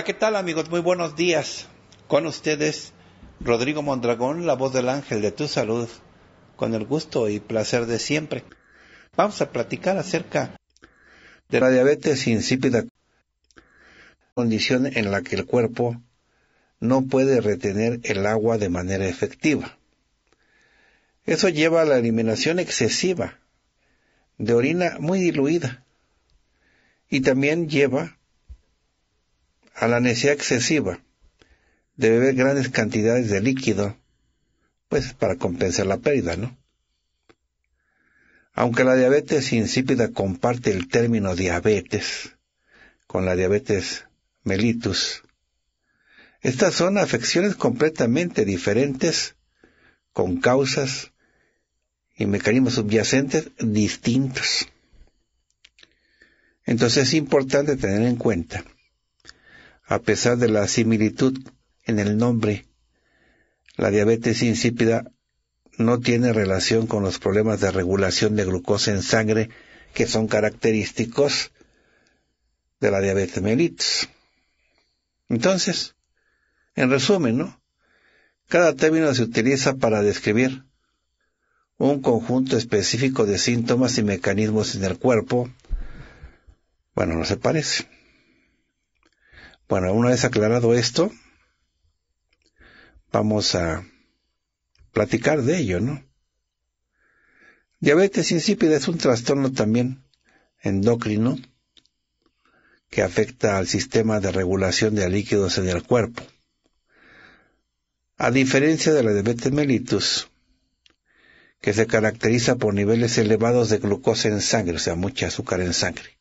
Hola, ¿qué tal amigos? Muy buenos días. Con ustedes, Rodrigo Mondragón, la voz del ángel de tu salud, con el gusto y placer de siempre. Vamos a platicar acerca de la diabetes insípida, condición en la que el cuerpo no puede retener el agua de manera efectiva. Eso lleva a la eliminación excesiva de orina muy diluida y también lleva a la necesidad excesiva de beber grandes cantidades de líquido, pues para compensar la pérdida, ¿no? Aunque la diabetes insípida comparte el término diabetes con la diabetes mellitus, estas son afecciones completamente diferentes con causas y mecanismos subyacentes distintos. Entonces es importante tener en cuenta a pesar de la similitud en el nombre. La diabetes insípida no tiene relación con los problemas de regulación de glucosa en sangre que son característicos de la diabetes mellitus. Entonces, en resumen, ¿no? Cada término se utiliza para describir un conjunto específico de síntomas y mecanismos en el cuerpo. Bueno, no se parece. Bueno, una vez aclarado esto, vamos a platicar de ello, ¿no? Diabetes insípida es un trastorno también endocrino que afecta al sistema de regulación de líquidos en el cuerpo. A diferencia de la diabetes mellitus, que se caracteriza por niveles elevados de glucosa en sangre, o sea, mucha azúcar en sangre.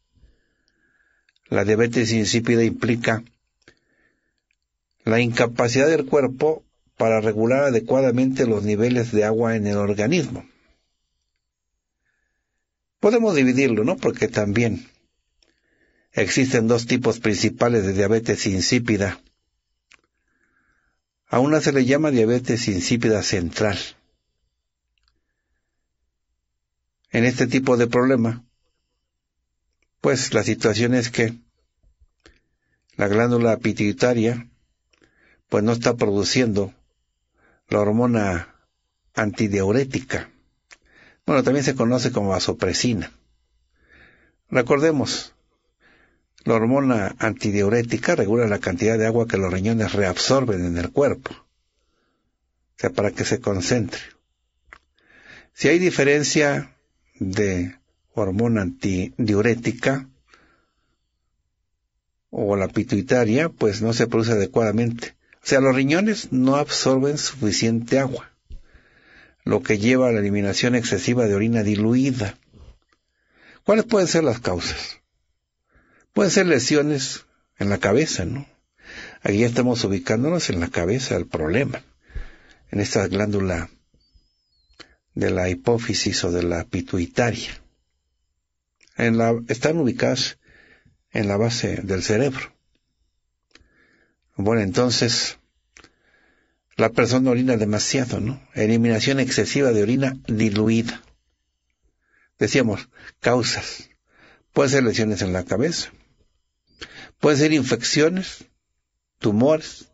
La diabetes insípida implica la incapacidad del cuerpo para regular adecuadamente los niveles de agua en el organismo. Podemos dividirlo, ¿no? Porque también existen dos tipos principales de diabetes insípida. A una se le llama diabetes insípida central. En este tipo de problema, pues la situación es que la glándula pituitaria pues no está produciendo la hormona antidiurética. Bueno, también se conoce como vasopresina. Recordemos, la hormona antidiurética regula la cantidad de agua que los riñones reabsorben en el cuerpo, o sea, para que se concentre. Si hay diferencia de hormona antidiurética o la pituitaria, pues no se produce adecuadamente o sea, los riñones no absorben suficiente agua, lo que lleva a la eliminación excesiva de orina diluida. ¿Cuáles pueden ser las causas? Pueden ser lesiones en la cabeza, ¿no? Aquí estamos ubicándonos en la cabeza el problema, en esta glándula de la hipófisis o de la pituitaria. En la, están ubicadas en la base del cerebro. Bueno, entonces la persona orina demasiado, ¿no? Eliminación excesiva de orina diluida. Decíamos, causas. Puede ser lesiones en la cabeza. Puede ser infecciones, tumores.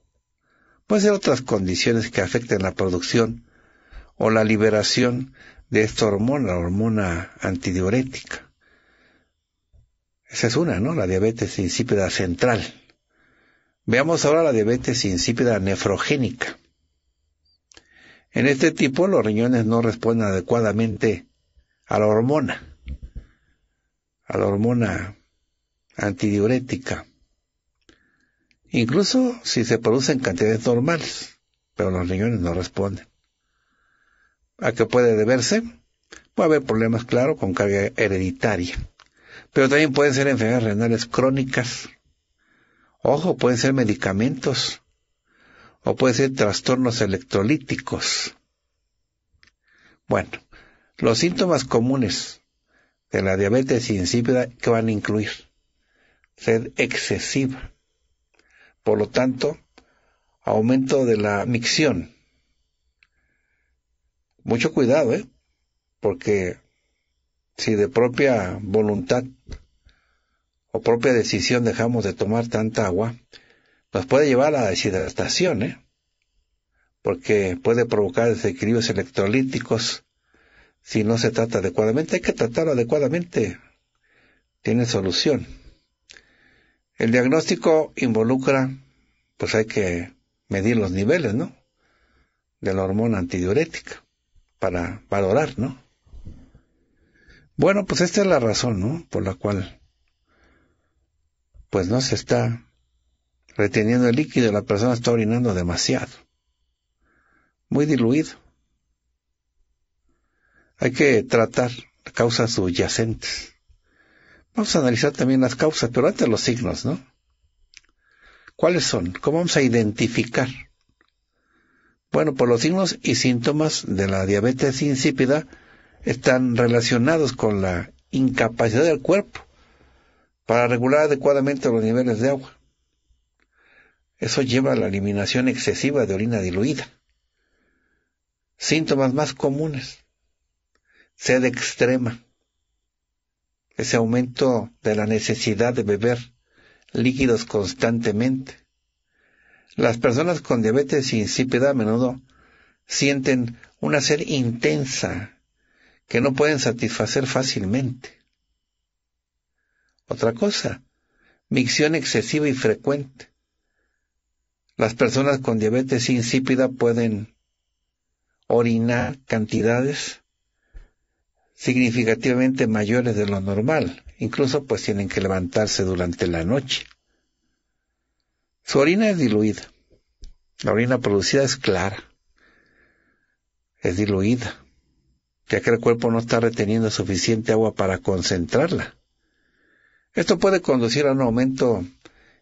Puede ser otras condiciones que afecten la producción o la liberación de esta hormona, la hormona antidiurética. Esa es una, ¿no? La diabetes insípida central. Veamos ahora la diabetes insípida nefrogénica. En este tipo los riñones no responden adecuadamente a la hormona, a la hormona antidiurética, incluso si se producen cantidades normales, pero los riñones no responden. ¿A qué puede deberse? Puede haber problemas, claro, con carga hereditaria, pero también pueden ser enfermedades renales crónicas Ojo, pueden ser medicamentos o pueden ser trastornos electrolíticos. Bueno, los síntomas comunes de la diabetes insípida que van a incluir sed excesiva, por lo tanto, aumento de la micción. Mucho cuidado, ¿eh? Porque si de propia voluntad o propia decisión dejamos de tomar tanta agua, nos puede llevar a deshidratación, ¿eh? porque puede provocar desequilibrios electrolíticos si no se trata adecuadamente. Hay que tratarlo adecuadamente. Tiene solución. El diagnóstico involucra, pues hay que medir los niveles, ¿no? De la hormona antidiurética para valorar, ¿no? Bueno, pues esta es la razón, ¿no? Por la cual pues no se está reteniendo el líquido, la persona está orinando demasiado, muy diluido. Hay que tratar causas subyacentes. Vamos a analizar también las causas, pero antes los signos, ¿no? ¿Cuáles son? ¿Cómo vamos a identificar? Bueno, por pues los signos y síntomas de la diabetes insípida están relacionados con la incapacidad del cuerpo para regular adecuadamente los niveles de agua. Eso lleva a la eliminación excesiva de orina diluida. Síntomas más comunes. Sed extrema. Ese aumento de la necesidad de beber líquidos constantemente. Las personas con diabetes insípida a menudo sienten una sed intensa que no pueden satisfacer fácilmente. Otra cosa, micción excesiva y frecuente. Las personas con diabetes insípida pueden orinar cantidades significativamente mayores de lo normal. Incluso pues tienen que levantarse durante la noche. Su orina es diluida. La orina producida es clara. Es diluida, ya que el cuerpo no está reteniendo suficiente agua para concentrarla. Esto puede conducir a un aumento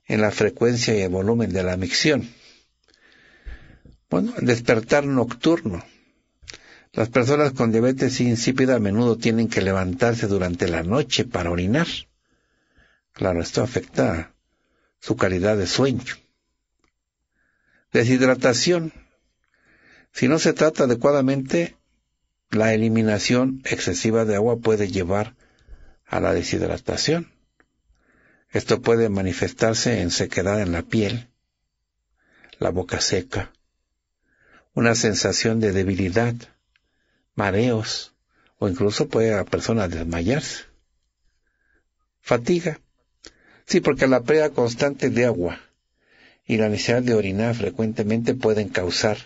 en la frecuencia y el volumen de la micción. Bueno, despertar nocturno. Las personas con diabetes insípida a menudo tienen que levantarse durante la noche para orinar. Claro, esto afecta su calidad de sueño. Deshidratación. Si no se trata adecuadamente, la eliminación excesiva de agua puede llevar a la deshidratación. Esto puede manifestarse en sequedad en la piel, la boca seca, una sensación de debilidad, mareos o incluso puede la persona desmayarse. Fatiga. Sí, porque la pérdida constante de agua y la necesidad de orinar frecuentemente pueden causar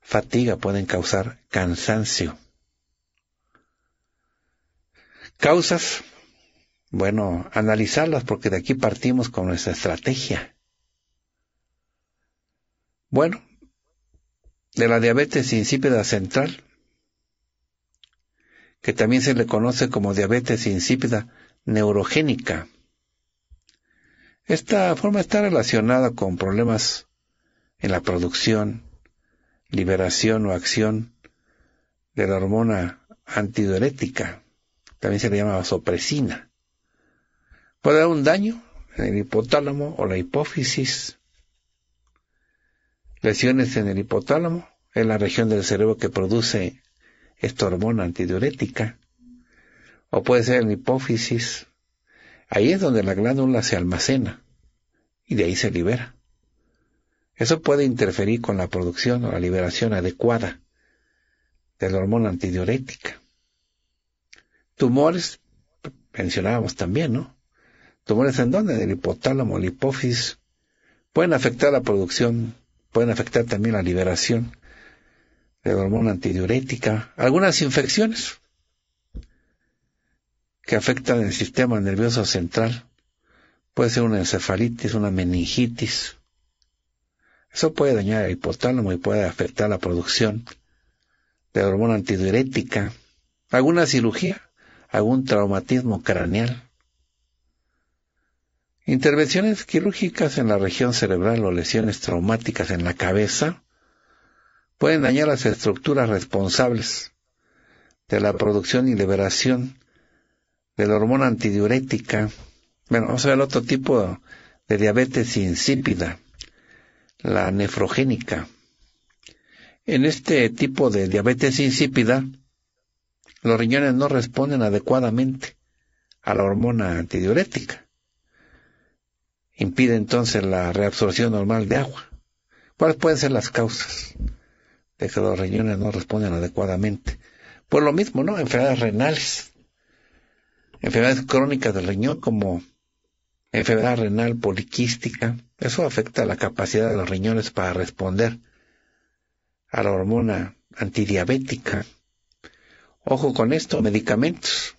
fatiga, pueden causar cansancio. Causas bueno, analizarlas porque de aquí partimos con nuestra estrategia. Bueno, de la diabetes insípida central, que también se le conoce como diabetes insípida neurogénica. Esta forma está relacionada con problemas en la producción, liberación o acción de la hormona antidiurética, también se le llama vasopresina puede haber un daño en el hipotálamo o la hipófisis, lesiones en el hipotálamo, en la región del cerebro que produce esta hormona antidiurética, o puede ser en la hipófisis, ahí es donde la glándula se almacena y de ahí se libera. Eso puede interferir con la producción o la liberación adecuada de la hormona antidiurética. Tumores, mencionábamos también, ¿no? Tumores en dónde? Del hipotálamo, la hipófisis. Pueden afectar la producción, pueden afectar también la liberación de la hormona antidiurética, algunas infecciones que afectan el sistema nervioso central. Puede ser una encefalitis, una meningitis. Eso puede dañar el hipotálamo y puede afectar la producción de la hormona antidiurética, alguna cirugía, algún traumatismo craneal. Intervenciones quirúrgicas en la región cerebral o lesiones traumáticas en la cabeza pueden dañar las estructuras responsables de la producción y liberación de la hormona antidiurética. Bueno, vamos a ver otro tipo de diabetes insípida, la nefrogénica. En este tipo de diabetes insípida, los riñones no responden adecuadamente a la hormona antidiurética impide entonces la reabsorción normal de agua. ¿Cuáles pueden ser las causas de que los riñones no responden adecuadamente? Pues lo mismo, ¿no? Enfermedades renales, enfermedades crónicas del riñón como enfermedad renal poliquística. Eso afecta la capacidad de los riñones para responder a la hormona antidiabética. Ojo con esto, medicamentos.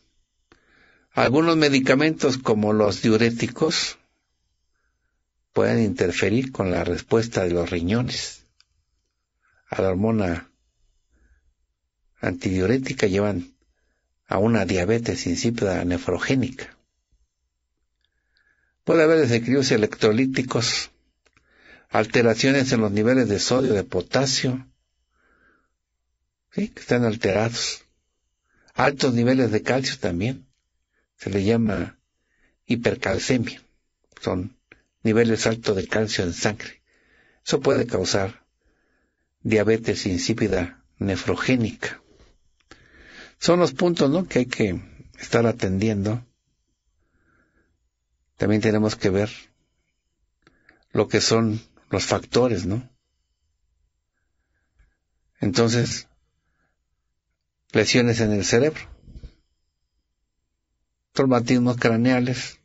Algunos medicamentos como los diuréticos Pueden interferir con la respuesta de los riñones. A la hormona antidiurética llevan a una diabetes insípida nefrogénica. Puede haber desequilibrios electrolíticos, alteraciones en los niveles de sodio, de potasio, ¿sí? que están alterados, altos niveles de calcio también, se le llama hipercalcemia, son niveles altos de calcio en sangre. Eso puede causar diabetes insípida nefrogénica. Son los puntos que hay que estar atendiendo. También tenemos que ver lo que son los factores, ¿no? Entonces, lesiones en el cerebro, traumatismos craneales,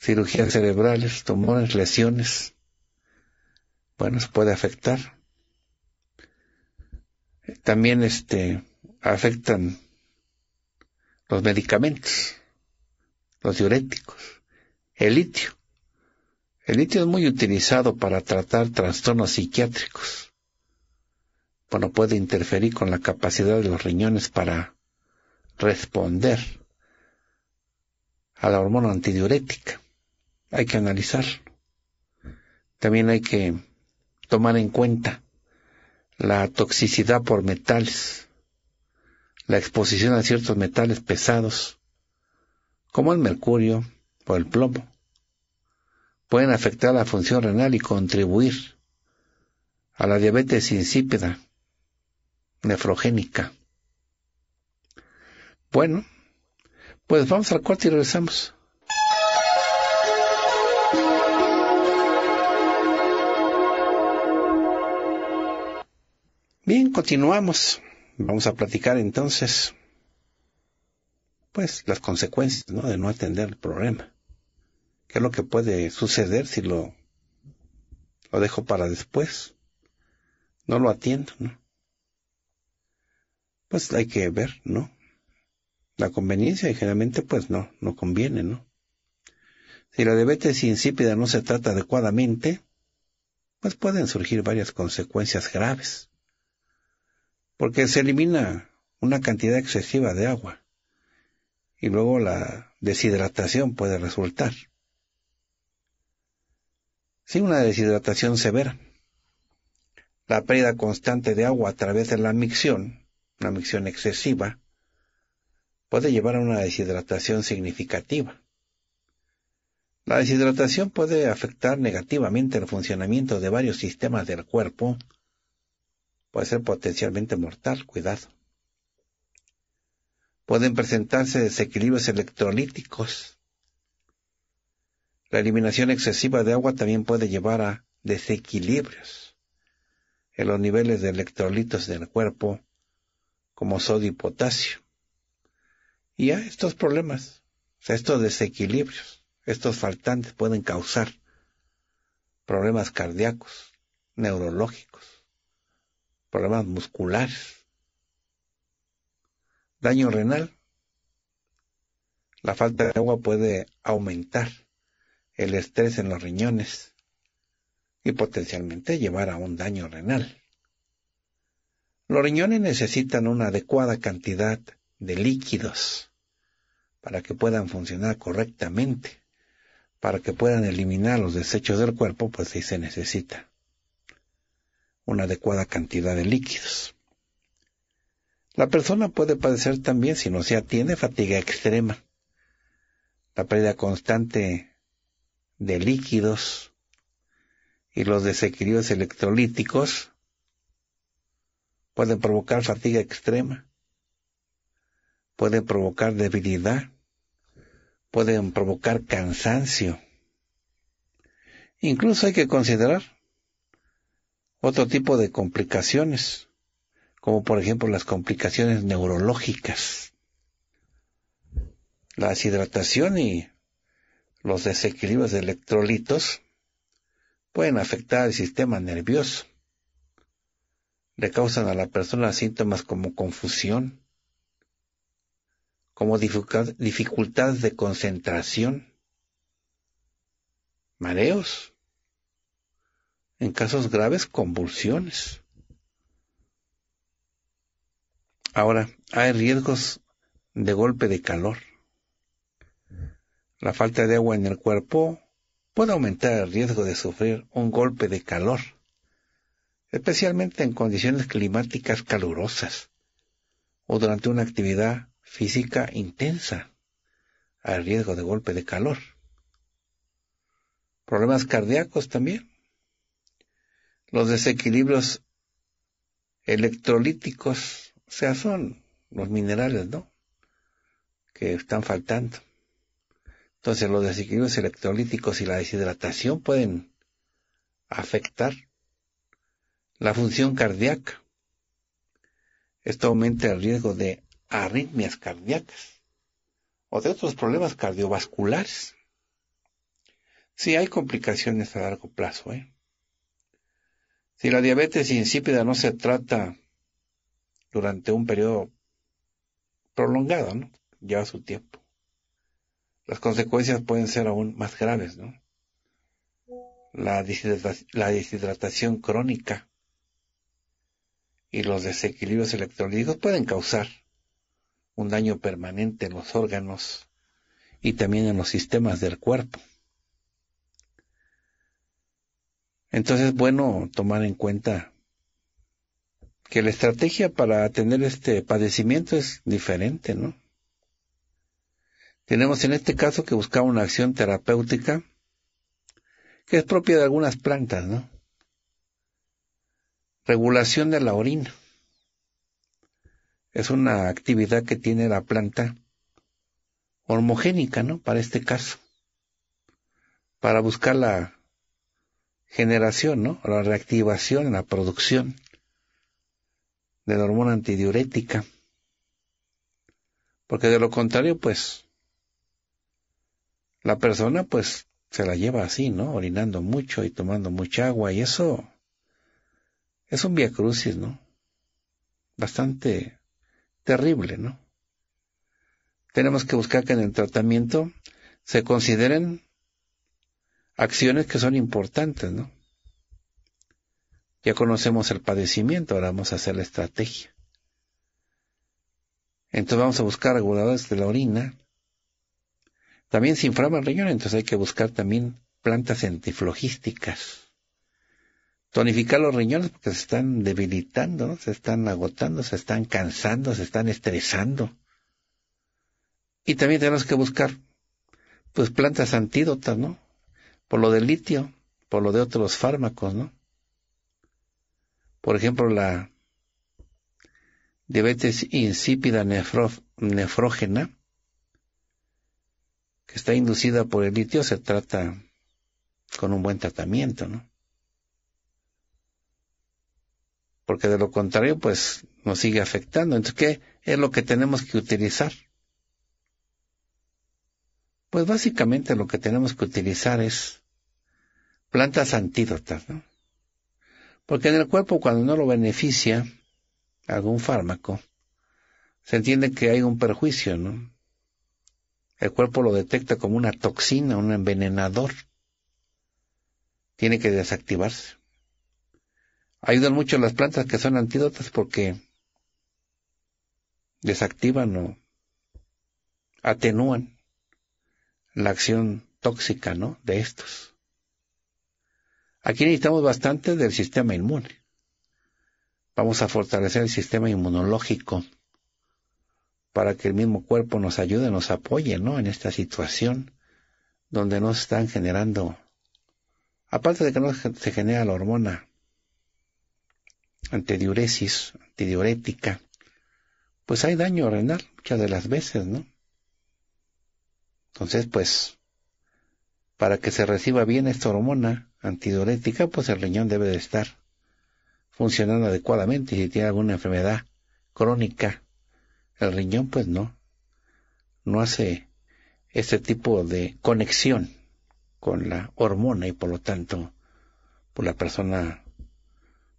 cirugías cerebrales, tumores, lesiones, bueno, se puede afectar. También este, afectan los medicamentos, los diuréticos, el litio. El litio es muy utilizado para tratar trastornos psiquiátricos. Bueno, puede interferir con la capacidad de los riñones para responder a la hormona antidiurética hay que analizar. También hay que tomar en cuenta la toxicidad por metales, la exposición a ciertos metales pesados, como el mercurio o el plomo, pueden afectar la función renal y contribuir a la diabetes insípida, nefrogénica. Bueno, pues vamos al cuarto y regresamos. Bien, continuamos. Vamos a platicar entonces, pues, las consecuencias ¿no? de no atender el problema. ¿Qué es lo que puede suceder si lo, lo dejo para después? No lo atiendo, ¿no? Pues hay que ver, ¿no? La conveniencia y generalmente pues no, no conviene, ¿no? Si la diabetes insípida no se trata adecuadamente, pues pueden surgir varias consecuencias graves porque se elimina una cantidad excesiva de agua y luego la deshidratación puede resultar. Sin una deshidratación severa. La pérdida constante de agua a través de la micción, una micción excesiva, puede llevar a una deshidratación significativa. La deshidratación puede afectar negativamente el funcionamiento de varios sistemas del cuerpo, puede ser potencialmente mortal, cuidado. Pueden presentarse desequilibrios electrolíticos. La eliminación excesiva de agua también puede llevar a desequilibrios en los niveles de electrolitos del cuerpo, como sodio y potasio. Y a estos problemas, estos desequilibrios, estos faltantes pueden causar problemas cardíacos, neurológicos problemas musculares, daño renal. La falta de agua puede aumentar el estrés en los riñones y potencialmente llevar a un daño renal. Los riñones necesitan una adecuada cantidad de líquidos para que puedan funcionar correctamente, para que puedan eliminar los desechos del cuerpo, pues sí se necesita una adecuada cantidad de líquidos. La persona puede padecer también, si no se atiende, fatiga extrema. La pérdida constante de líquidos y los desequilibrios electrolíticos pueden provocar fatiga extrema, pueden provocar debilidad, pueden provocar cansancio. Incluso hay que considerar otro tipo de complicaciones, como por ejemplo las complicaciones neurológicas, la deshidratación y los desequilibrios de electrolitos pueden afectar al sistema nervioso. Le causan a la persona síntomas como confusión, como dificultades de concentración, mareos, en casos graves, convulsiones. Ahora, hay riesgos de golpe de calor. La falta de agua en el cuerpo puede aumentar el riesgo de sufrir un golpe de calor, especialmente en condiciones climáticas calurosas o durante una actividad física intensa, hay riesgo de golpe de calor. Problemas cardíacos también los desequilibrios electrolíticos, o sea, son los minerales, ¿no? Que están faltando. Entonces, los desequilibrios electrolíticos y la deshidratación pueden afectar la función cardíaca. Esto aumenta el riesgo de arritmias cardíacas o de otros problemas cardiovasculares. Sí, hay complicaciones a largo plazo, ¿eh? Si la diabetes insípida no se trata durante un periodo prolongado, ¿no? lleva su tiempo. Las consecuencias pueden ser aún más graves, ¿no? La, deshidratación, la deshidratación crónica y los desequilibrios electrolíticos pueden causar un daño permanente en los órganos y también en los sistemas del cuerpo. Entonces, bueno, tomar en cuenta que la estrategia para atender este padecimiento es diferente, ¿no? Tenemos en este caso que buscar una acción terapéutica que es propia de algunas plantas, ¿no? Regulación de la orina. Es una actividad que tiene la planta hormogénica, ¿no? Para este caso. Para buscar la generación, ¿no? La reactivación, la producción de la hormona antidiurética. Porque de lo contrario, pues, la persona, pues, se la lleva así, ¿no? Orinando mucho y tomando mucha agua y eso es un via crucis, ¿no? Bastante terrible, ¿no? Tenemos que buscar que en el tratamiento se consideren acciones que son importantes, ¿no? Ya conocemos el padecimiento, ahora vamos a hacer la estrategia. Entonces vamos a buscar reguladores de la orina. También se inflama el riñón, entonces hay que buscar también plantas antiflogísticas. Tonificar los riñones porque se están debilitando, se están agotando, se están cansando, se están estresando. Y también tenemos que buscar pues plantas antídotas, ¿no? por lo del litio, por lo de otros fármacos, ¿no? Por ejemplo, la diabetes insípida nefrógena, que está inducida por el litio, se trata con un buen tratamiento, ¿no? Porque de lo contrario, pues nos sigue afectando. Entonces, ¿qué es lo que tenemos que utilizar? Pues básicamente lo que tenemos que utilizar es plantas antídotas, ¿no? Porque en el cuerpo cuando no lo beneficia algún fármaco, se entiende que hay un perjuicio, ¿no? El cuerpo lo detecta como una toxina, un envenenador. Tiene que desactivarse. Ayudan mucho las plantas que son antídotas porque desactivan o atenúan la acción tóxica ¿no? de estos. Aquí necesitamos bastante del sistema inmune. Vamos a fortalecer el sistema inmunológico para que el mismo cuerpo nos ayude, nos apoye ¿no? en esta situación donde nos están generando, aparte de que no se genera la hormona antidiuresis, antidiurética, pues hay daño renal muchas de las veces, ¿no? Entonces, pues, para que se reciba bien esta hormona antidiurética, pues el riñón debe de estar funcionando adecuadamente. Y Si tiene alguna enfermedad crónica, el riñón, pues no, no hace ese tipo de conexión con la hormona y por lo tanto, pues la persona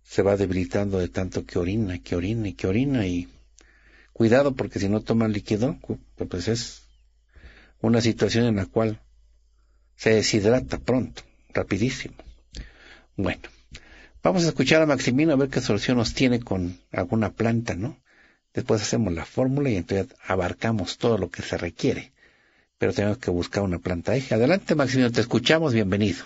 se va debilitando de tanto que orina, que orina y que orina y cuidado porque si no toma líquido, pues es una situación en la cual se deshidrata pronto, rapidísimo. Bueno, vamos a escuchar a Maximino a ver qué solución nos tiene con alguna planta, ¿no? Después hacemos la fórmula y entonces abarcamos todo lo que se requiere. Pero tenemos que buscar una planta eje. Adelante, Maximino, te escuchamos, bienvenido.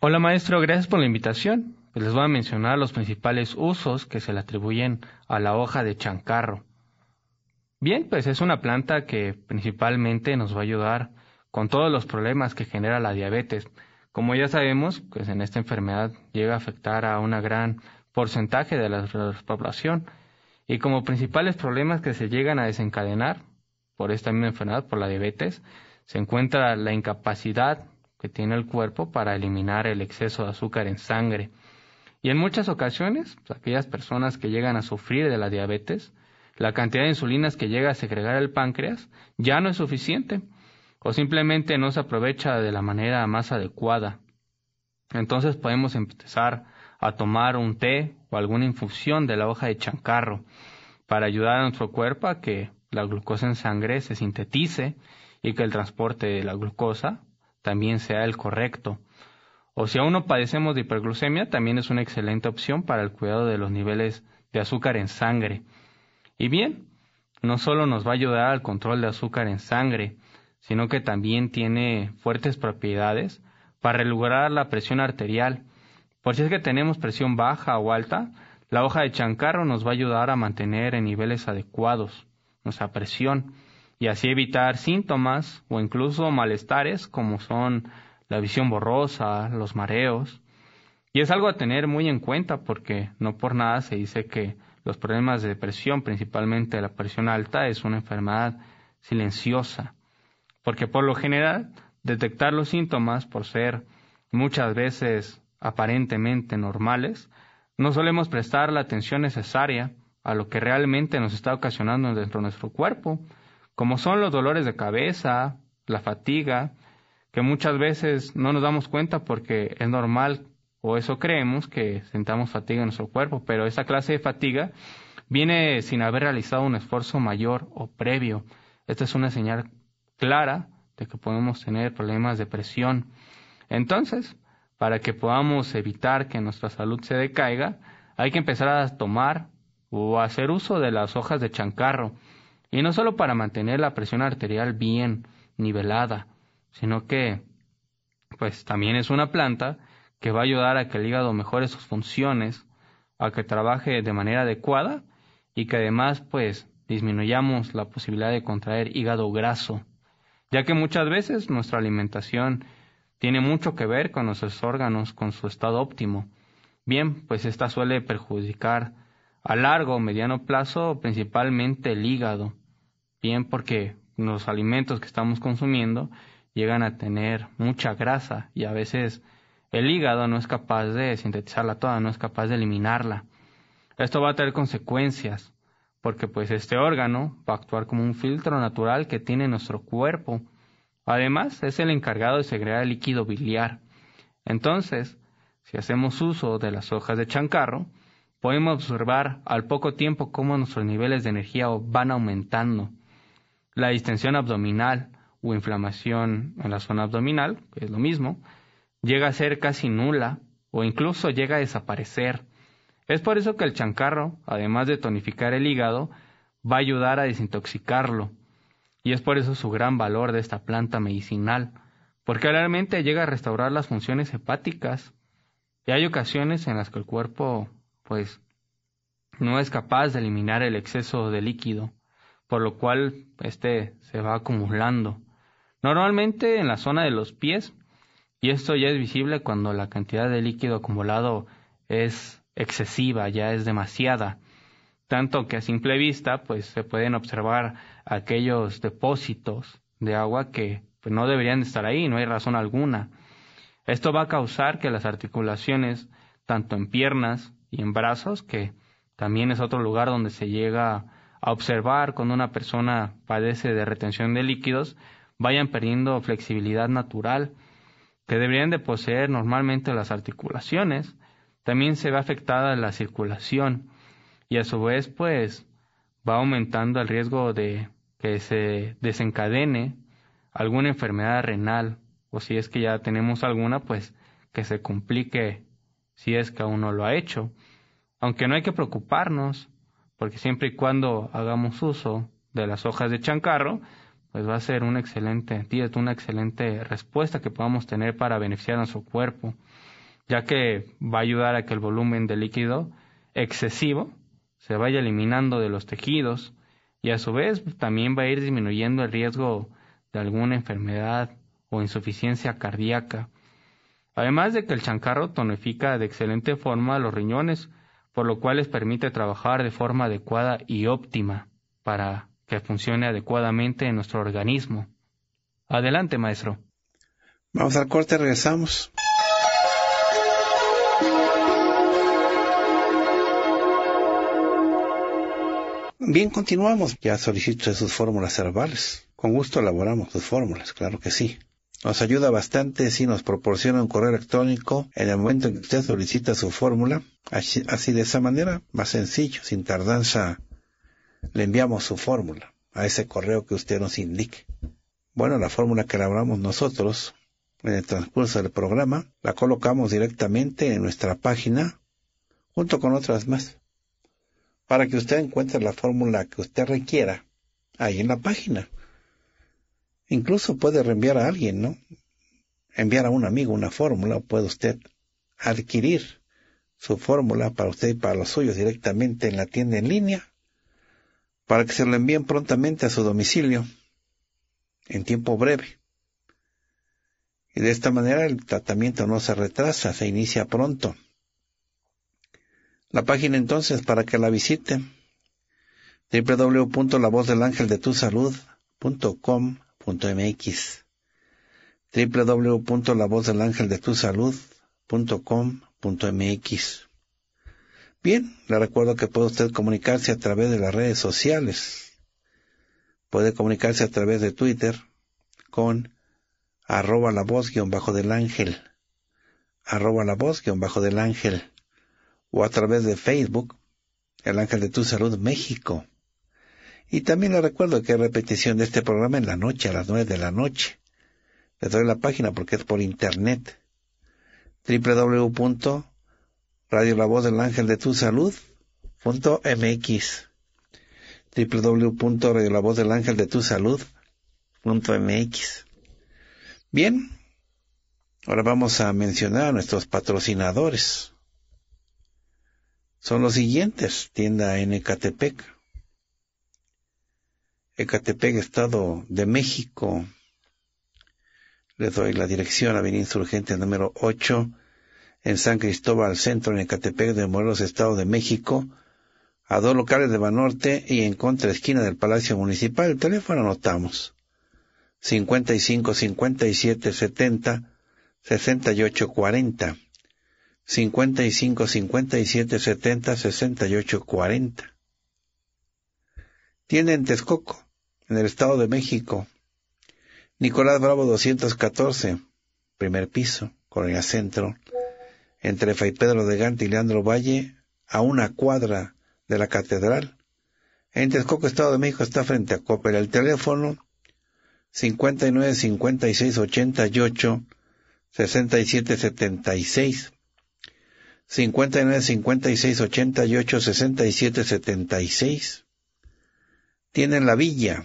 Hola, maestro, gracias por la invitación. Pues les voy a mencionar los principales usos que se le atribuyen a la hoja de chancarro. Bien, pues es una planta que principalmente nos va a ayudar con todos los problemas que genera la diabetes. Como ya sabemos, pues en esta enfermedad llega a afectar a un gran porcentaje de la población. Y como principales problemas que se llegan a desencadenar por esta misma enfermedad, por la diabetes, se encuentra la incapacidad que tiene el cuerpo para eliminar el exceso de azúcar en sangre. Y en muchas ocasiones, pues, aquellas personas que llegan a sufrir de la diabetes, la cantidad de insulinas que llega a segregar el páncreas ya no es suficiente o simplemente no se aprovecha de la manera más adecuada. Entonces podemos empezar a tomar un té o alguna infusión de la hoja de chancarro para ayudar a nuestro cuerpo a que la glucosa en sangre se sintetice y que el transporte de la glucosa también sea el correcto. O si aún no padecemos de hiperglucemia, también es una excelente opción para el cuidado de los niveles de azúcar en sangre. Y bien, no solo nos va a ayudar al control de azúcar en sangre, sino que también tiene fuertes propiedades para lograr la presión arterial. Por si es que tenemos presión baja o alta, la hoja de chancarro nos va a ayudar a mantener en niveles adecuados nuestra presión y así evitar síntomas o incluso malestares como son la visión borrosa, los mareos. Y es algo a tener muy en cuenta porque no por nada se dice que los problemas de depresión, principalmente la presión alta, es una enfermedad silenciosa, porque por lo general detectar los síntomas, por ser muchas veces aparentemente normales, no solemos prestar la atención necesaria a lo que realmente nos está ocasionando dentro de nuestro cuerpo, como son los dolores de cabeza, la fatiga, que muchas veces no nos damos cuenta porque es normal o eso creemos, que sentamos fatiga en nuestro cuerpo, pero esa clase de fatiga viene sin haber realizado un esfuerzo mayor o previo. Esta es una señal clara de que podemos tener problemas de presión. Entonces, para que podamos evitar que nuestra salud se decaiga, hay que empezar a tomar o hacer uso de las hojas de chancarro. Y no solo para mantener la presión arterial bien nivelada, sino que, pues también es una planta que va a ayudar a que el hígado mejore sus funciones, a que trabaje de manera adecuada y que además pues disminuyamos la posibilidad de contraer hígado graso, ya que muchas veces nuestra alimentación tiene mucho que ver con nuestros órganos, con su estado óptimo. Bien, pues esta suele perjudicar a largo o mediano plazo principalmente el hígado. Bien, porque los alimentos que estamos consumiendo llegan a tener mucha grasa y a veces el hígado no es capaz de sintetizarla toda, no es capaz de eliminarla. Esto va a tener consecuencias, porque pues este órgano va a actuar como un filtro natural que tiene nuestro cuerpo. Además, es el encargado de segregar el líquido biliar. Entonces, si hacemos uso de las hojas de chancarro, podemos observar al poco tiempo cómo nuestros niveles de energía van aumentando. La distensión abdominal o inflamación en la zona abdominal, que es lo mismo, llega a ser casi nula o incluso llega a desaparecer. Es por eso que el chancarro, además de tonificar el hígado, va a ayudar a desintoxicarlo. Y es por eso su gran valor de esta planta medicinal, porque realmente llega a restaurar las funciones hepáticas. Y hay ocasiones en las que el cuerpo, pues, no es capaz de eliminar el exceso de líquido, por lo cual este se va acumulando. Normalmente en la zona de los pies y esto ya es visible cuando la cantidad de líquido acumulado es excesiva, ya es demasiada, tanto que a simple vista pues se pueden observar aquellos depósitos de agua que pues, no deberían estar ahí, no hay razón alguna. Esto va a causar que las articulaciones, tanto en piernas y en brazos, que también es otro lugar donde se llega a observar cuando una persona padece de retención de líquidos, vayan perdiendo flexibilidad natural que deberían de poseer normalmente las articulaciones, también se ve afectada la circulación y a su vez pues va aumentando el riesgo de que se desencadene alguna enfermedad renal o si es que ya tenemos alguna pues que se complique si es que aún no lo ha hecho. Aunque no hay que preocuparnos porque siempre y cuando hagamos uso de las hojas de chancarro, pues va a ser un excelente dieta, una excelente respuesta que podamos tener para beneficiar a su cuerpo, ya que va a ayudar a que el volumen de líquido excesivo se vaya eliminando de los tejidos y a su vez también va a ir disminuyendo el riesgo de alguna enfermedad o insuficiencia cardíaca. Además de que el chancarro tonifica de excelente forma los riñones, por lo cual les permite trabajar de forma adecuada y óptima para que funcione adecuadamente en nuestro organismo. Adelante, maestro. Vamos al corte, regresamos. Bien, continuamos. Ya solicito sus fórmulas herbales. Con gusto elaboramos sus fórmulas, claro que sí. Nos ayuda bastante si nos proporciona un correo electrónico en el momento en que usted solicita su fórmula. Así, así, de esa manera, más sencillo, sin tardanza le enviamos su fórmula a ese correo que usted nos indique. Bueno, la fórmula que elaboramos nosotros en el transcurso del programa la colocamos directamente en nuestra página junto con otras más para que usted encuentre la fórmula que usted requiera ahí en la página. Incluso puede reenviar a alguien, ¿no? Enviar a un amigo una fórmula, puede usted adquirir su fórmula para usted y para los suyos directamente en la tienda en línea para que se lo envíen prontamente a su domicilio en tiempo breve. Y de esta manera el tratamiento no se retrasa, se inicia pronto. La página entonces para que la visite www.lavozdelangeldetusalud.com.mx www.lavozdelangeldetusalud.com.mx Bien, le recuerdo que puede usted comunicarse a través de las redes sociales. Puede comunicarse a través de Twitter con arroba la voz guión bajo del ángel, arroba la voz guión bajo del ángel, o a través de Facebook, el ángel de tu salud México. Y también le recuerdo que hay repetición de este programa en la noche, a las nueve de la noche. Le doy la página porque es por internet. www Radio La Voz del Ángel de Tu Salud punto mx Bien, ahora vamos a mencionar a nuestros patrocinadores. Son los siguientes, tienda en Ecatepec. Ecatepec, Estado de México. Les doy la dirección, Avenida Insurgente número 8 en San Cristóbal Centro, en Ecatepec de Morelos, Estado de México, a dos locales de Banorte y en contra esquina del Palacio Municipal. El teléfono anotamos. 55 57 70 68 40. 55 57 70 68 40. Tiene en Texcoco, en el Estado de México. Nicolás Bravo 214, primer piso, Colonia Centro entre Fray Pedro de Gante y Leandro Valle, a una cuadra de la catedral. En Texcoco, Estado de México, está frente a Copper. El teléfono 59 56 88 6776 59 56 88 67 76. Tienen la villa,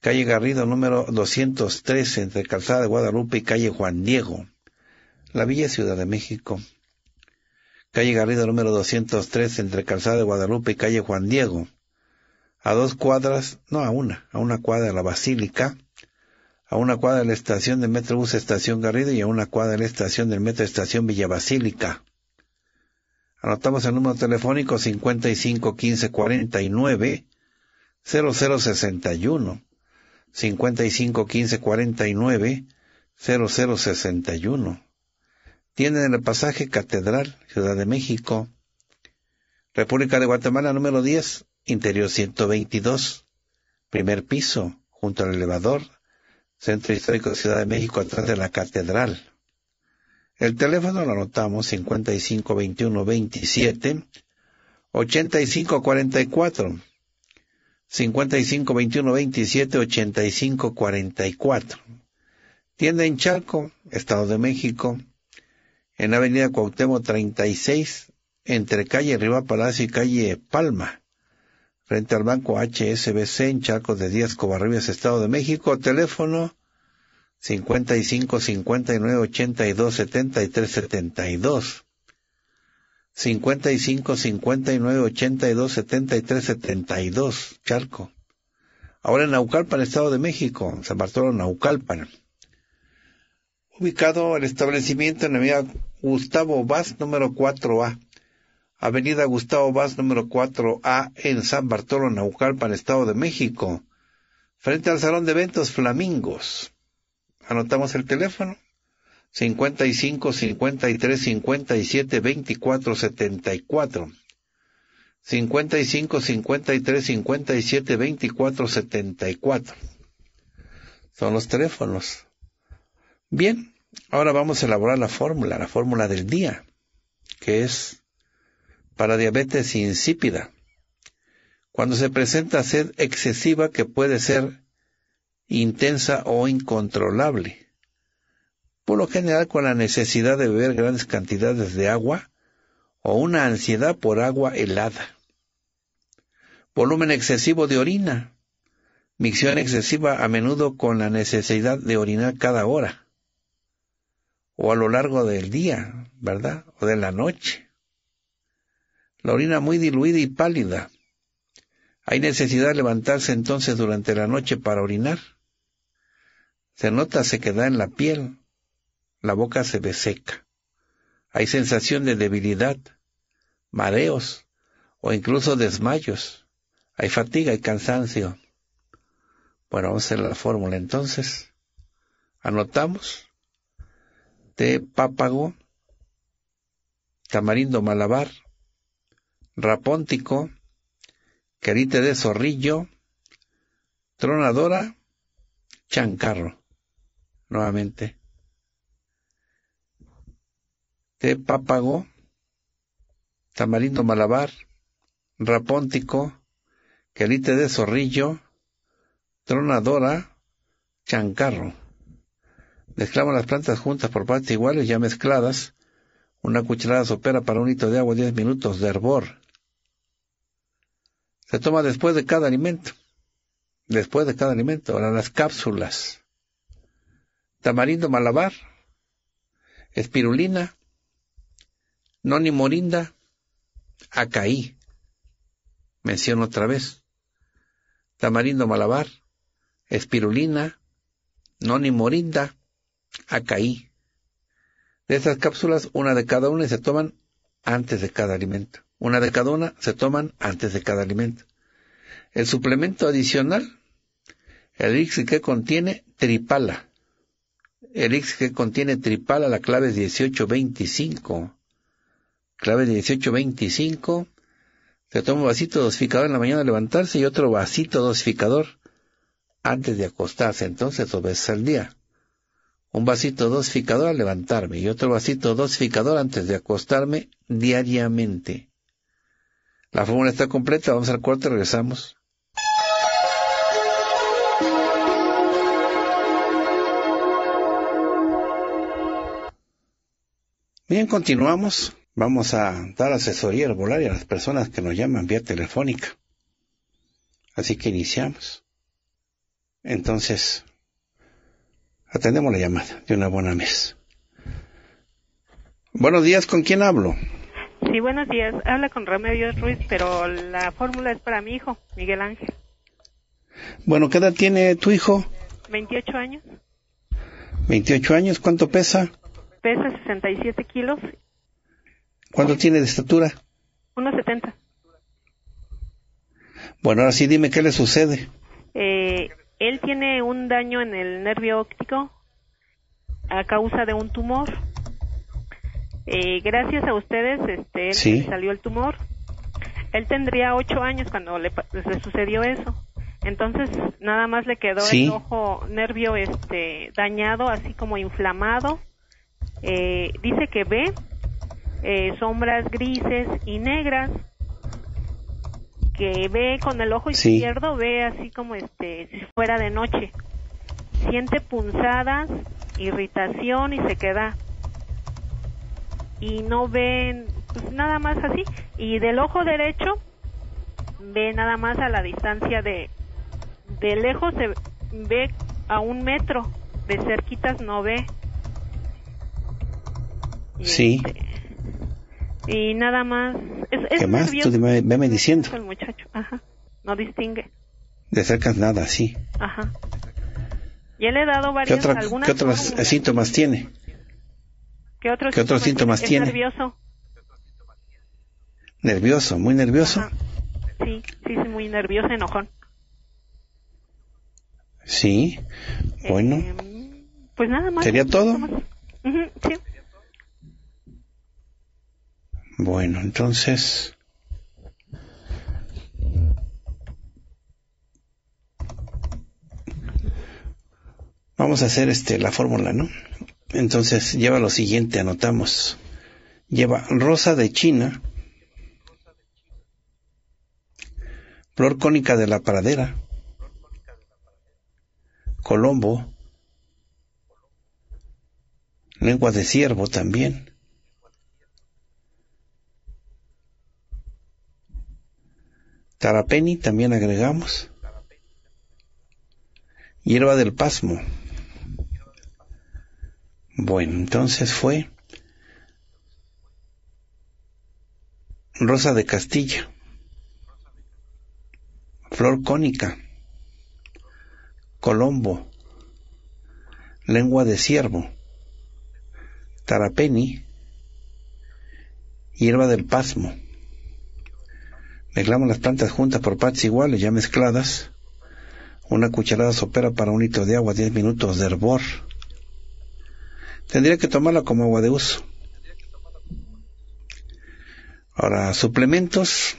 calle Garrido número 213 entre Calzada de Guadalupe y calle Juan Diego la Villa Ciudad de México. Calle Garrido número 203 entre Calzada de Guadalupe y Calle Juan Diego. A dos cuadras, no a una, a una cuadra de la Basílica, a una cuadra de la estación de Metrobús Estación Garrido y a una cuadra de la estación del Metro Estación Villa Basílica. Anotamos el número telefónico 55 15 0061. 55 15 0061 tienen en el pasaje Catedral, Ciudad de México, República de Guatemala número 10, interior 122, primer piso, junto al elevador, Centro Histórico de Ciudad de México, atrás de la Catedral. El teléfono lo anotamos 55 21 27 85 55 21 27 85 44. Tienda en Charco, Estado de México en Avenida Cuauhtémoc 36, entre calle Riva Palacio y calle Palma. Frente al banco HSBC en Charcos de Díaz Covarrubias, Estado de México. Teléfono 55 59 82 73 72. 55 59 82 73 72. Charco. Ahora en Naucalpan, Estado de México. San Bartolo, Naucalpan ubicado el establecimiento en la avenida Gustavo Vaz número 4A. Avenida Gustavo Vaz número 4A en San Bartolo, Naucalpan, Estado de México, frente al Salón de Eventos Flamingos. Anotamos el teléfono. 55 53 57 24 74. 55 53 57 24 74. Son los teléfonos Bien, ahora vamos a elaborar la fórmula, la fórmula del día, que es para diabetes insípida. Cuando se presenta sed excesiva que puede ser intensa o incontrolable. Por lo general con la necesidad de beber grandes cantidades de agua o una ansiedad por agua helada. Volumen excesivo de orina. Micción excesiva a menudo con la necesidad de orinar cada hora o a lo largo del día, ¿verdad? O de la noche. La orina muy diluida y pálida. Hay necesidad de levantarse entonces durante la noche para orinar. Se nota se queda en la piel. La boca se seca. Hay sensación de debilidad, mareos o incluso desmayos. Hay fatiga y cansancio. Bueno, vamos a la fórmula entonces. Anotamos té pápago, tamarindo malabar, rapóntico, querite de zorrillo, tronadora, chancarro. Nuevamente. Té pápago, tamarindo malabar, rapóntico, querite de zorrillo, tronadora, chancarro. Mezclamos las plantas juntas por partes iguales, ya mezcladas. Una cucharada sopera para un litro de agua, 10 minutos de hervor. Se toma después de cada alimento. Después de cada alimento. Ahora las cápsulas. Tamarindo malabar. Espirulina. Noni morinda. Acaí. Menciono otra vez. Tamarindo malabar. Espirulina. Noni morinda. Acaí. De estas cápsulas, una de cada una se toman antes de cada alimento. Una de cada una se toman antes de cada alimento. El suplemento adicional, el X que contiene tripala. El X que contiene tripala, la clave es 1825. Clave 1825. Se toma un vasito dosificador en la mañana al levantarse y otro vasito dosificador antes de acostarse. Entonces, dos veces al día un vasito dosificador al levantarme y otro vasito dosificador antes de acostarme diariamente. La fórmula está completa, vamos al y regresamos. Bien, continuamos. Vamos a dar asesoría al y a las personas que nos llaman vía telefónica. Así que iniciamos. Entonces, Atendemos la llamada de una buena mes. Buenos días, ¿con quién hablo? Sí, buenos días. Habla con Remedios Ruiz, pero la fórmula es para mi hijo, Miguel Ángel. Bueno, ¿qué edad tiene tu hijo? 28 años. 28 años, ¿cuánto pesa? Pesa 67 kilos. ¿Cuánto tiene de estatura? 1,70. Bueno, ahora sí, dime qué le sucede. Eh, él tiene un daño en el nervio óptico a causa de un tumor. Eh, gracias a ustedes, este, salió el tumor. Él tendría ocho años cuando le, sucedió eso. Entonces, nada más le quedó el ojo nervio este dañado, así como inflamado. Eh, dice que ve eh, sombras grises y negras que ve con el ojo izquierdo, ve así como este, fuera de noche. Siente punzadas, irritación y se queda. Y no ve pues, nada más así. Y del ojo derecho ve nada más a la distancia de... De lejos se ve a un metro, de cerquitas no ve. sí. Este, y nada más. Es, ¿Qué más? Nervioso. Tú me, me diciendo. El muchacho, ajá. No distingue. De cerca nada, sí. Ajá. Ya le he dado varias ¿Qué, otra, ¿qué otros síntomas tiene? ¿Qué otros, síntomas, tiene? Es nervioso. Nervioso, muy nervioso. Sí, sí, sí, muy nervioso, enojón. Sí, bueno. Em, pues nada más. ¿Sería todo? sí. Bueno, entonces... Vamos a hacer este, la fórmula, ¿no? Entonces lleva lo siguiente, anotamos. Lleva rosa de China, flor cónica de la pradera, colombo, lengua de ciervo también, Tarapeni también agregamos. Hierba del pasmo. Bueno, entonces fue Rosa de Castilla, Flor cónica, Colombo, Lengua de ciervo, Tarapeni, Hierba del pasmo. Mezclamos las plantas juntas por partes iguales, ya mezcladas. Una cucharada sopera para un litro de agua, 10 minutos de hervor. Tendría que tomarla como agua de uso. Ahora, suplementos.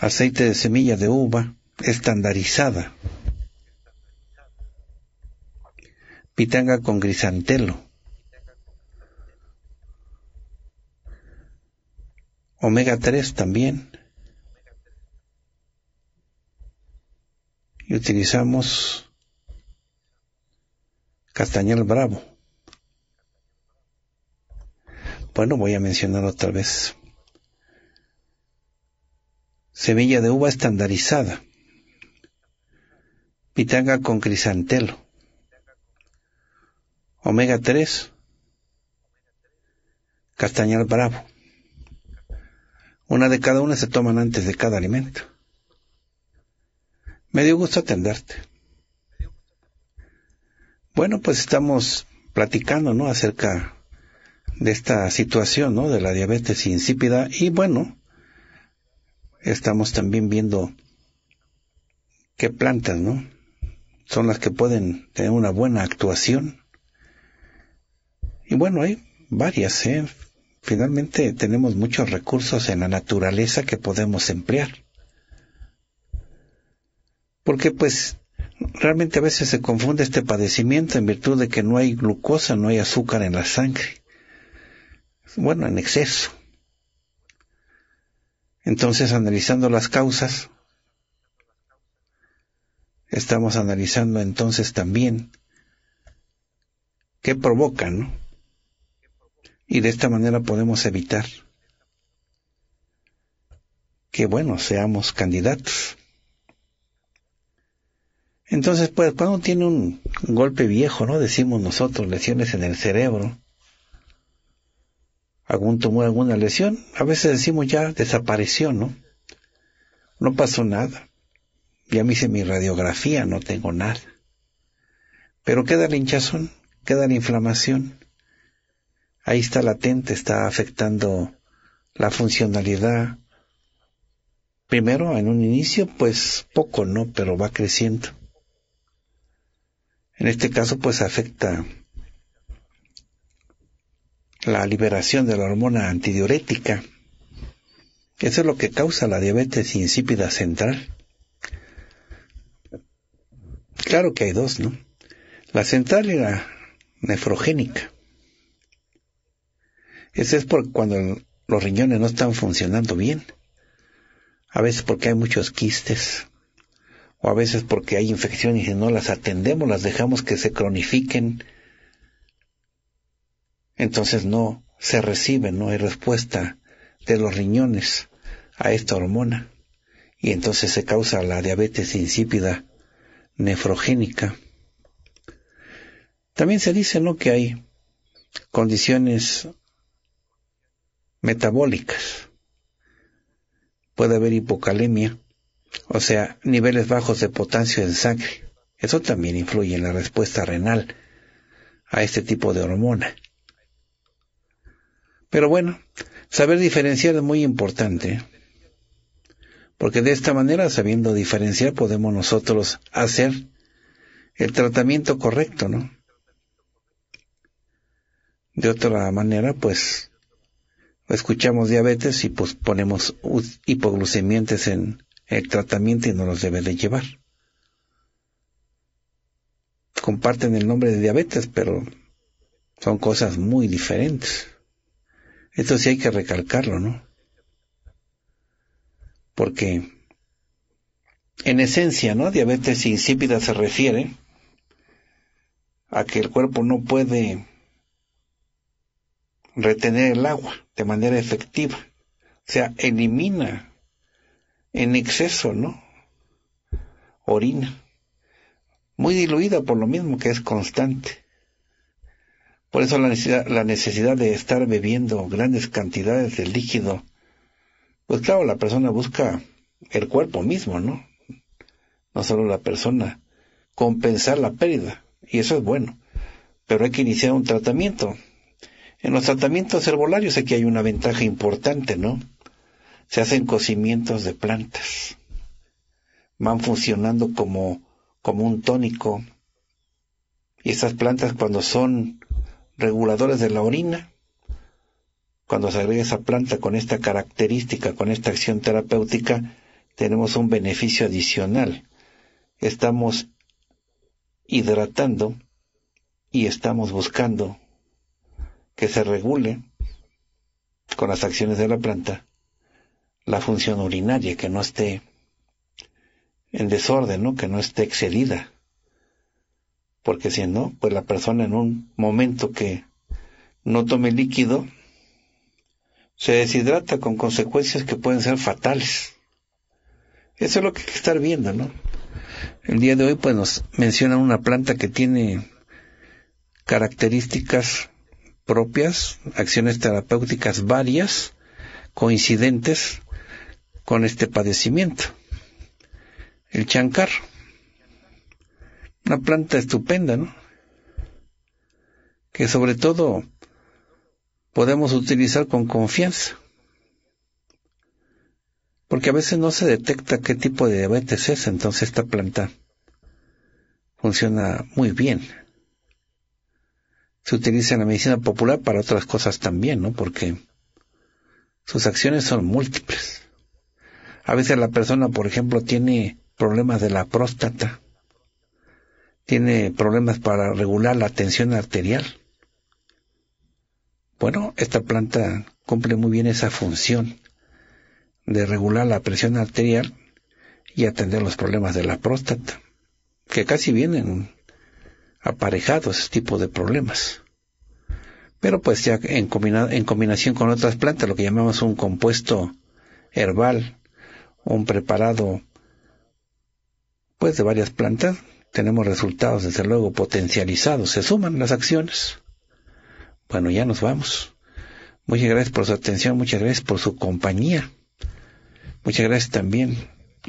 Aceite de semilla de uva estandarizada. Pitanga con grisantelo. omega 3 también. Y utilizamos castañal bravo. Bueno, voy a mencionar otra vez. Semilla de uva estandarizada. Pitanga con crisantelo. Omega 3. Castañal bravo. Una de cada una se toman antes de cada alimento. Me dio gusto atenderte. Bueno, pues estamos platicando, ¿no? Acerca de esta situación, ¿no? De la diabetes insípida y bueno, estamos también viendo qué plantas, ¿no? Son las que pueden tener una buena actuación. Y bueno, hay varias, ¿eh? Finalmente tenemos muchos recursos en la naturaleza que podemos emplear. Porque pues realmente a veces se confunde este padecimiento en virtud de que no hay glucosa, no hay azúcar en la sangre. Bueno, en exceso. Entonces, analizando las causas, estamos analizando entonces también qué provoca, ¿no? Y de esta manera podemos evitar que, bueno, seamos candidatos. Entonces, pues, cuando tiene un golpe viejo, ¿no? Decimos nosotros, lesiones en el cerebro, algún tumor, alguna lesión, a veces decimos ya desapareció, ¿no? No pasó nada. Ya me hice mi radiografía, no tengo nada. Pero queda el hinchazón, queda la inflamación, ahí está latente, está afectando la funcionalidad. Primero, en un inicio, pues poco, ¿no? Pero va creciendo. En este caso, pues afecta la liberación de la hormona antidiurética. Eso es lo que causa la diabetes insípida central. Claro que hay dos, ¿no? La central y la nefrogénica. Eso es por cuando los riñones no están funcionando bien. A veces porque hay muchos quistes. O a veces porque hay infecciones y no las atendemos, las dejamos que se cronifiquen. Entonces no se recibe, no hay respuesta de los riñones a esta hormona. Y entonces se causa la diabetes insípida nefrogénica. También se dice que hay condiciones metabólicas. Puede haber hipocalemia, o sea, niveles bajos de potasio en sangre. Eso también influye en la respuesta renal a este tipo de hormona. Pero bueno, saber diferenciar es muy importante, porque de esta manera, sabiendo diferenciar, podemos nosotros hacer el tratamiento correcto, ¿no? De otra manera, pues escuchamos diabetes y pues ponemos hipoglucemiantes en el tratamiento y no los debe de llevar. Comparten el nombre de diabetes, pero son cosas muy diferentes. Esto sí hay que recalcarlo, ¿no? Porque en esencia, ¿no? Diabetes insípida se refiere a que el cuerpo no puede retener el agua de manera efectiva. O sea, elimina en exceso, ¿no? Orina. Muy diluida por lo mismo que es constante. Por eso la necesidad, la necesidad de estar bebiendo grandes cantidades de líquido. Pues claro, la persona busca el cuerpo mismo, ¿no? No solo la persona. Compensar la pérdida. Y eso es bueno. Pero hay que iniciar un tratamiento en los tratamientos herbolarios aquí hay una ventaja importante, ¿no? Se hacen cocimientos de plantas. Van funcionando como, como un tónico. Y estas plantas cuando son reguladores de la orina, cuando se agrega esa planta con esta característica, con esta acción terapéutica, tenemos un beneficio adicional. Estamos hidratando y estamos buscando que se regule con las acciones de la planta la función urinaria, que no esté en desorden, ¿no? que no esté excedida. Porque si no, pues la persona en un momento que no tome líquido, se deshidrata con consecuencias que pueden ser fatales. Eso es lo que hay que estar viendo, ¿no? El día de hoy, pues nos mencionan una planta que tiene características propias, acciones terapéuticas varias, coincidentes con este padecimiento. El chancar. Una planta estupenda, Que sobre todo podemos utilizar con confianza. Porque a veces no se detecta qué tipo de diabetes es, entonces esta planta funciona muy bien se utiliza en la medicina popular para otras cosas también, ¿no? Porque sus acciones son múltiples. A veces la persona, por ejemplo, tiene problemas de la próstata, tiene problemas para regular la tensión arterial. Bueno, esta planta cumple muy bien esa función de regular la presión arterial y atender los problemas de la próstata, que casi vienen aparejado ese tipo de problemas. Pero pues ya en, en combinación con otras plantas, lo que llamamos un compuesto herbal, un preparado pues de varias plantas, tenemos resultados desde luego potencializados, se suman las acciones. Bueno, ya nos vamos. Muchas gracias por su atención, muchas gracias por su compañía. Muchas gracias también.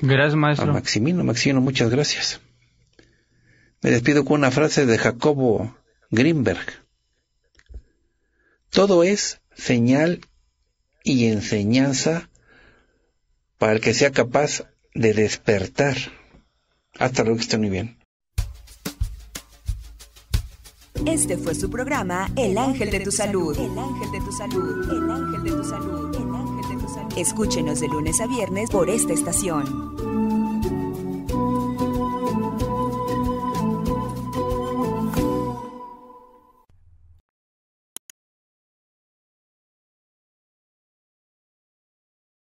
Gracias, A Maximino, Maximino, muchas gracias. Me despido con una frase de Jacobo Greenberg. Todo es señal y enseñanza para el que sea capaz de despertar. Hasta luego, que estén muy bien. Este fue su programa El Ángel de tu Salud. El Ángel de tu Salud. El Ángel de tu Salud. El Ángel de tu Salud. Escúchenos de lunes a viernes por esta estación.